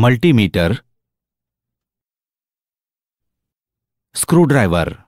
multimeter screwdriver